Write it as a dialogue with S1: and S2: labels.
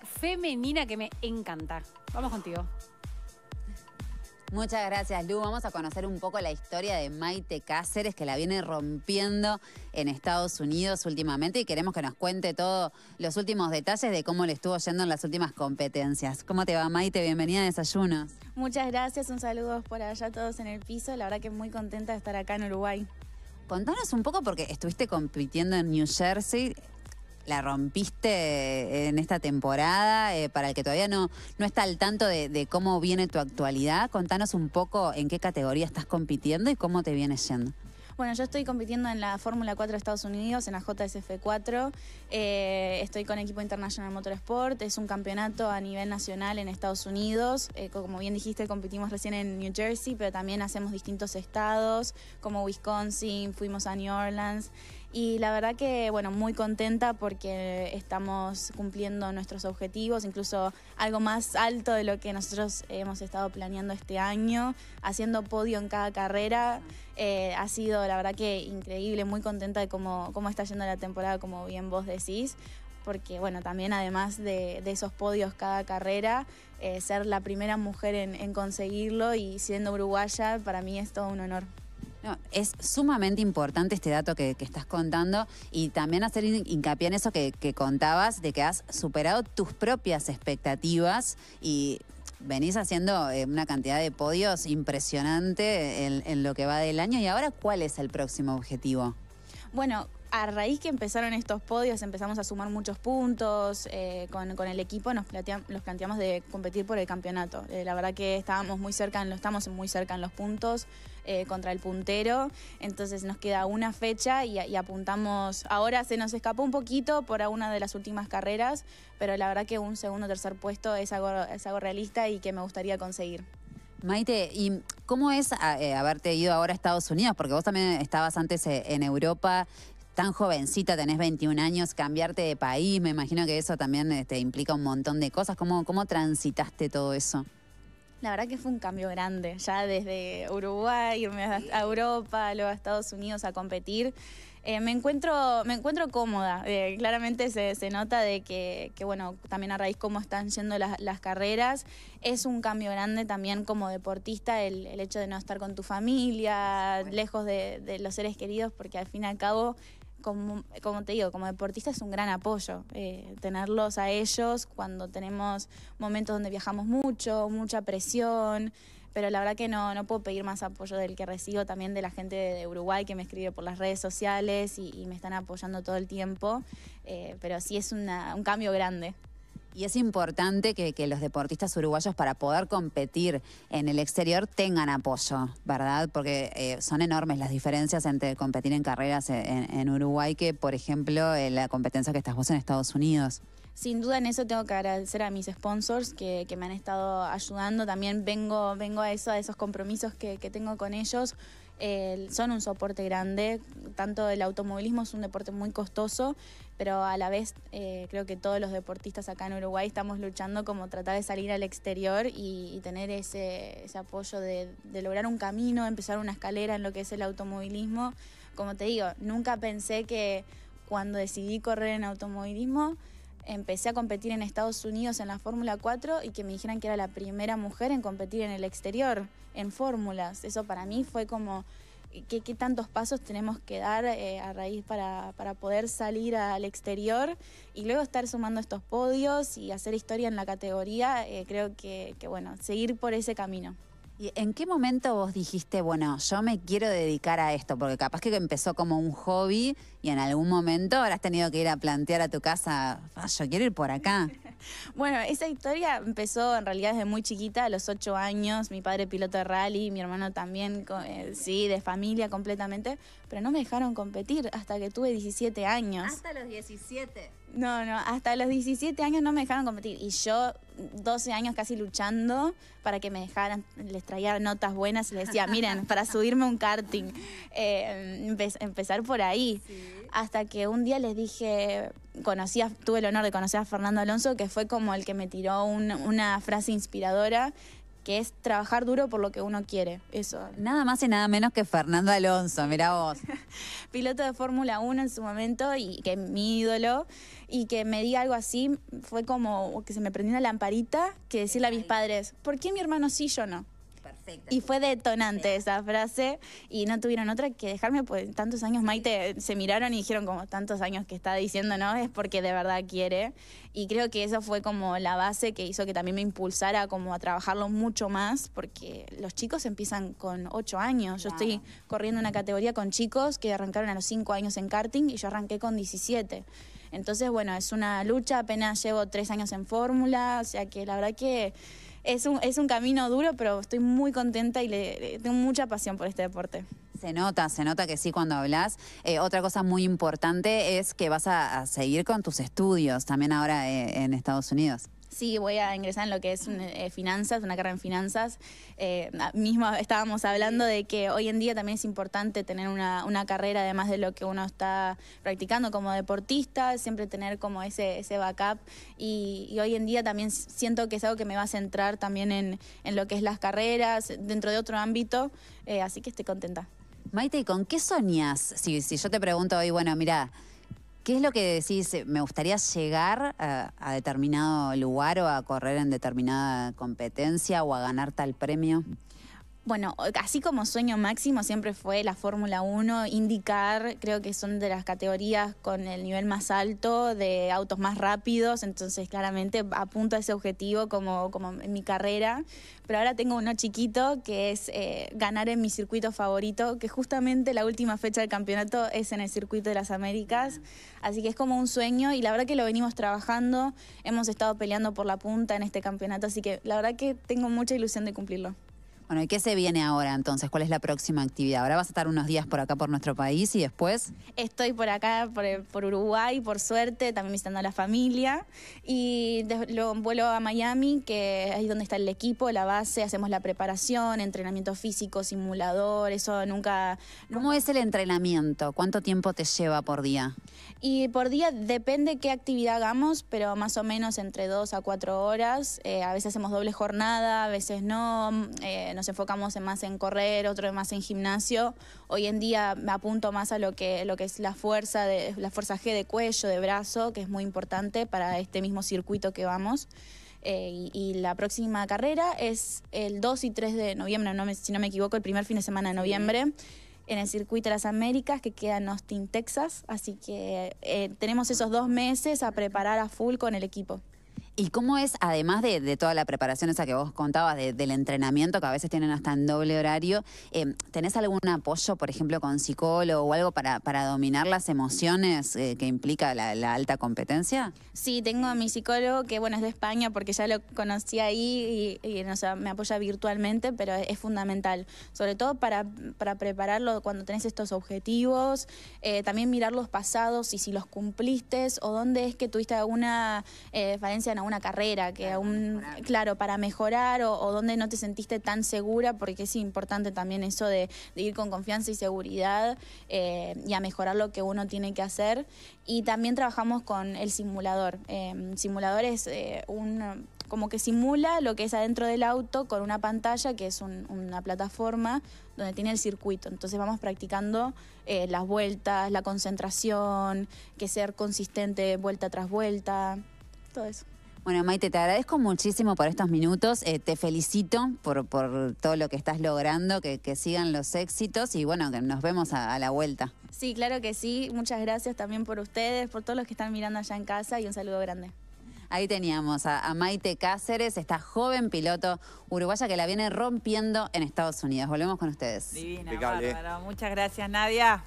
S1: femenina que me encanta. Vamos contigo. Muchas gracias, Lu. Vamos a conocer un poco la historia de Maite Cáceres, que la viene rompiendo en Estados Unidos últimamente y queremos que nos cuente todos los últimos detalles de cómo le estuvo yendo en las últimas competencias. ¿Cómo te va, Maite? Bienvenida a Desayunos.
S2: Muchas gracias, un saludo por allá todos en el piso. La verdad que muy contenta de estar acá en Uruguay. Contanos un poco porque
S1: estuviste compitiendo en New Jersey, la rompiste eh, en esta temporada. Eh, para el que todavía no, no está al tanto de, cómo viene tu actualidad, contanos un poco en qué categoría estás compitiendo y cómo te viene yendo.
S2: Bueno, yo estoy compitiendo en la Fórmula 4 de Estados Unidos, en la JSF4. Eh, estoy con equipo International Motorsport. Es un campeonato a nivel nacional en Estados Unidos. como bien dijiste, competimos recién en New Jersey, pero también hacemos distintos estados, como Wisconsin, fuimos a New Orleans. Y la verdad que, bueno, muy contenta porque estamos cumpliendo nuestros objetivos, incluso algo más alto de lo que nosotros hemos estado planeando este año, haciendo podio en cada carrera. Eh, ha sido, la verdad que, increíble, muy contenta de cómo, cómo está yendo la temporada, como bien vos decís porque bueno, también además de, esos podios cada carrera, eh, ser la primera mujer en, en conseguirlo y siendo uruguaya para mí es todo un honor
S1: es sumamente importante este dato que, estás contando y también hacer hincapié en eso que, contabas de que has superado tus propias expectativas y venís haciendo eh, una cantidad de podios impresionante en, en, lo que va del año. ¿Y ahora cuál es el próximo objetivo?
S2: Bueno, a raíz que empezaron estos podios, empezamos a sumar muchos puntos. Eh, con, el equipo nos, planteamos de competir por el campeonato. Eh, la verdad que estábamos muy cerca, estamos muy cerca en los puntos eh, contra el puntero. Entonces nos queda una fecha y, apuntamos. Ahora se nos escapó un poquito por una de las últimas carreras, pero la verdad que un segundo o tercer puesto es algo, realista y que me gustaría conseguir.
S1: Maite, ¿y cómo es haberte ido ahora a Estados Unidos? Porque vos también estabas antes en Europa tan jovencita, tenés 21 años, cambiarte de país, me imagino que eso también este, implica un montón de cosas. ¿Cómo, ¿Cómo transitaste todo eso?
S2: La verdad que fue un cambio grande, ya desde Uruguay, a Europa, luego a Estados Unidos a competir. Eh, me, encuentro, me encuentro cómoda, eh, claramente se, nota de que, bueno, también a raíz cómo están yendo las, carreras, es un cambio grande también como deportista el, hecho de no estar con tu familia, lejos de los seres queridos, porque al fin y al cabo como, te digo, como deportista es un gran apoyo eh, tenerlos a ellos cuando tenemos momentos donde viajamos mucho, mucha presión, pero la verdad que no, no puedo pedir más apoyo del que recibo también de la gente de Uruguay que me escribe por las redes sociales y, me están apoyando todo el tiempo, eh, pero sí es un cambio grande. Y es importante
S1: que, los deportistas uruguayos para poder competir en el exterior tengan apoyo, ¿verdad? Porque eh, son enormes las diferencias entre competir en carreras e, en, Uruguay que, por ejemplo, eh, la competencia que estás vos en Estados Unidos.
S2: Sin duda en eso tengo que agradecer a mis sponsors que, me han estado ayudando. También vengo, vengo a eso, a esos compromisos que tengo con ellos son un soporte grande, tanto el automovilismo es un deporte muy costoso, pero a la vez eh, creo que todos los deportistas acá en Uruguay estamos luchando como tratar de salir al exterior y, tener ese, apoyo de, lograr un camino, empezar una escalera en lo que es el automovilismo. Como te digo, nunca pensé que cuando decidí correr en automovilismo, empecé a competir en Estados Unidos en la Fórmula 4 y que me dijeran que era la primera mujer en competir en el exterior, en fórmulas. Eso para mí fue como, ¿qué, tantos pasos tenemos que dar eh, a raíz para, poder salir al exterior? Y luego estar sumando estos podios y hacer historia en la categoría, eh, creo que, bueno, seguir por ese camino. ¿Y en qué
S1: momento vos dijiste, bueno, yo me quiero dedicar a esto? Porque capaz que empezó como un hobby y en algún momento habrás tenido que ir a plantear a tu casa, ah, yo quiero ir por acá.
S2: bueno, esa historia empezó en realidad desde muy chiquita, a los ocho años, mi padre piloto de rally, mi hermano también, eh, sí, de familia completamente, pero no me dejaron competir hasta que tuve 17 años. Hasta
S1: los 17.
S2: No, no, hasta los 17 años no me dejaron competir y yo 12 años casi luchando para que me dejaran, les traía notas buenas y les decía, miren, para subirme un karting, eh, empezar por ahí. Hasta que un día les dije, conocí tuve el honor de conocer a Fernando Alonso, que fue como el que me tiró una frase inspiradora que es trabajar duro por lo que uno quiere. Eso.
S1: Nada más y nada menos que Fernando Alonso, mira vos.
S2: Piloto de Fórmula 1 en su momento y que mi ídolo y que me diga algo así fue como que se me prendió una lamparita que decirle a mis padres, ¿por qué mi hermano sí y yo no? Y fue detonante esa frase y no tuvieron otra que dejarme, pues tantos años, Maite, se miraron y dijeron como tantos años que está diciendo, ¿no? Es porque de verdad quiere. Y creo que eso fue como la base que hizo que también me impulsara como a trabajarlo mucho más, porque los chicos empiezan con 8 años. Yo estoy corriendo una categoría con chicos que arrancaron a los 5 años en karting y yo arranqué con 17. Entonces, bueno, es una lucha, apenas llevo tres años en fórmula, o sea que la verdad que es un, es un camino duro, pero estoy muy contenta y le, tengo mucha pasión por este deporte.
S1: Se nota, se nota que sí cuando hablas. Eh, otra cosa muy importante es que vas a, seguir con tus estudios también ahora eh, en Estados Unidos.
S2: Sí, voy a ingresar en lo que es eh, eh, finanzas, una carrera en finanzas. Eh, mismo estábamos hablando de que hoy en día también es importante tener una, carrera, además de lo que uno está practicando como deportista, siempre tener como ese, backup. Y, hoy en día también siento que es algo que me va a centrar también en, lo que es las carreras, dentro de otro ámbito. así que estoy contenta.
S1: Maite, ¿con qué soñas? Si, si yo te pregunto hoy, bueno, mira ¿Qué es lo que decís? Me gustaría llegar a, determinado lugar o a correr en determinada competencia o a ganar tal premio.
S2: Bueno, así como sueño máximo siempre fue la Fórmula 1, indicar, creo que son de las categorías con el nivel más alto, de autos más rápidos, entonces claramente apunto a ese objetivo como, en mi carrera, pero ahora tengo uno chiquito que es eh, ganar en mi circuito favorito, que justamente la última fecha del campeonato es en el circuito de las Américas, así que es como un sueño y la verdad que lo venimos trabajando, hemos estado peleando por la punta en este campeonato, así que la verdad que tengo mucha ilusión de cumplirlo.
S1: Bueno, ¿y qué se viene ahora entonces? ¿Cuál es la próxima actividad? Ahora vas a estar unos días por acá, por nuestro país, y después...
S2: Estoy por acá, por, Uruguay, por suerte, también visitando a la familia. Y luego vuelo a Miami, que es donde está el equipo, la base, hacemos la preparación, entrenamiento físico, simulador, eso nunca... ¿Cómo es el entrenamiento? ¿Cuánto tiempo te lleva por día? Y por día depende qué actividad hagamos, pero más o menos entre dos a cuatro horas. Eh, a veces hacemos doble jornada, a veces no eh, nos enfocamos más en correr, otro más en gimnasio. Hoy en día me apunto más a lo que, lo que es la fuerza, de, la fuerza G de cuello, de brazo, que es muy importante para este mismo circuito que vamos. Eh, y, la próxima carrera es el 2 y 3 de noviembre, si no me equivoco, el primer fin de semana de noviembre en el circuito de las Américas que queda en Austin, Texas. Así que eh, tenemos esos dos meses a preparar a full con el equipo.
S1: ¿Y cómo es, además de, toda la preparación esa que vos contabas, del entrenamiento que a veces tienen hasta en doble horario, em, ¿tenés algún apoyo, por ejemplo, con psicólogo o algo para, para dominar las emociones eh, que implica la, alta competencia?
S2: Sí, tengo a mi psicólogo que, bueno, es de España porque ya lo conocí ahí y, me apoya virtualmente, pero es, fundamental, sobre todo para, prepararlo cuando tenés estos objetivos, eh, también mirar los pasados y si los cumpliste o dónde es que tuviste alguna eh, falencia en una carrera, que aún claro, para mejorar o, donde no te sentiste tan segura, porque es importante también eso de, ir con confianza y seguridad eh, y a mejorar lo que uno tiene que hacer. Y también trabajamos con el simulador. Em, simulador es eh, un como que simula lo que es adentro del auto con una pantalla que es una plataforma donde tiene el circuito. Entonces vamos practicando eh, las vueltas, la concentración, que ser consistente vuelta tras vuelta, todo eso. Bueno, Maite,
S1: te agradezco muchísimo por estos minutos. Eh, te felicito por, todo lo que estás logrando, que, sigan los éxitos y bueno, que nos vemos a, la vuelta.
S2: Sí, claro que sí. Muchas gracias también por ustedes, por todos los que están mirando allá en casa y un saludo grande.
S1: Ahí teníamos a, Maite Cáceres, esta joven piloto uruguaya que la viene rompiendo en Estados Unidos. Volvemos con ustedes. Divina, ¿eh? Muchas gracias, Nadia.